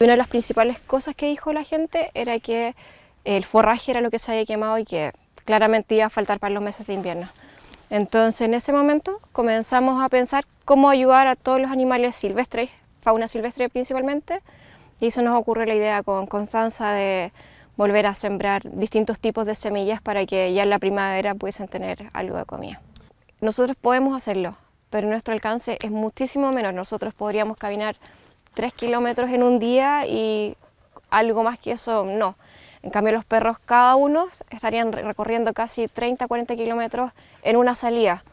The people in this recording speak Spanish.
Una de las principales cosas que dijo la gente era que el forraje era lo que se había quemado y que claramente iba a faltar para los meses de invierno. Entonces en ese momento comenzamos a pensar cómo ayudar a todos los animales silvestres, fauna silvestre principalmente, y eso nos ocurre la idea con Constanza de volver a sembrar distintos tipos de semillas para que ya en la primavera pudiesen tener algo de comida. Nosotros podemos hacerlo, pero nuestro alcance es muchísimo menor. Nosotros podríamos caminar 3 kilómetros en un día y algo más que eso no. En cambio, los perros cada uno estarían recorriendo casi 30, 40 kilómetros en una salida.